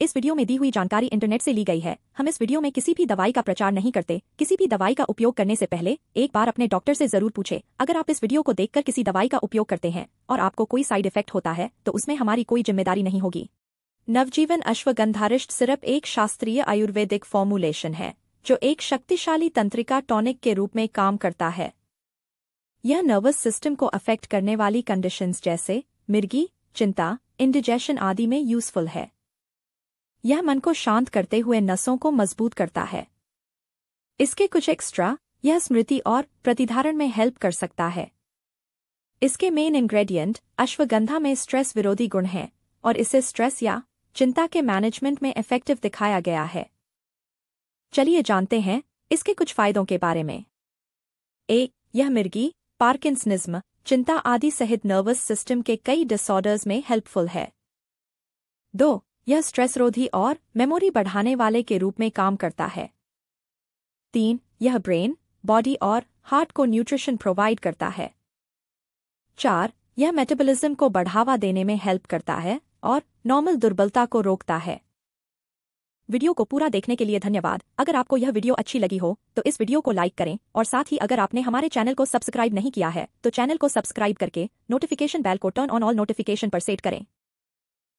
इस वीडियो में दी हुई जानकारी इंटरनेट से ली गई है हम इस वीडियो में किसी भी दवाई का प्रचार नहीं करते किसी भी दवाई का उपयोग करने से पहले एक बार अपने डॉक्टर से जरूर पूछे अगर आप इस वीडियो को देखकर किसी दवाई का उपयोग करते हैं और आपको कोई साइड इफेक्ट होता है तो उसमें हमारी कोई जिम्मेदारी नहीं होगी नवजीवन अश्वगंधारिष्ट सिर्फ एक शास्त्रीय आयुर्वेदिक फॉर्मुलेशन है जो एक शक्तिशाली तंत्रिका टॉनिक के रूप में काम करता है यह नर्वस सिस्टम को अफेक्ट करने वाली कंडीशंस जैसे मिर्गी चिंता इंडिजेशन आदि में यूजफुल है यह मन को शांत करते हुए नसों को मजबूत करता है इसके कुछ एक्स्ट्रा यह स्मृति और प्रतिधारण में हेल्प कर सकता है इसके मेन इंग्रेडिएंट अश्वगंधा में स्ट्रेस विरोधी गुण हैं और इसे स्ट्रेस या चिंता के मैनेजमेंट में इफेक्टिव दिखाया गया है चलिए जानते हैं इसके कुछ फायदों के बारे में एक यह मिर्गी पार्किंसनिज्म चिंता आदि सहित नर्वस सिस्टम के कई डिसऑर्डर्स में हेल्पफुल है दो यह स्ट्रेस रोधी और मेमोरी बढ़ाने वाले के रूप में काम करता है तीन यह ब्रेन बॉडी और हार्ट को न्यूट्रिशन प्रोवाइड करता है चार यह मेटाबॉलिज्म को बढ़ावा देने में हेल्प करता है और नॉर्मल दुर्बलता को रोकता है वीडियो को पूरा देखने के लिए धन्यवाद अगर आपको यह वीडियो अच्छी लगी हो तो इस वीडियो को लाइक करें और साथ ही अगर आपने हमारे चैनल को सब्सक्राइब नहीं किया है तो चैनल को सब्सक्राइब करके नोटिफिकेशन बेल को टर्न ऑन ऑल नोटिफिकेशन पर सेट करें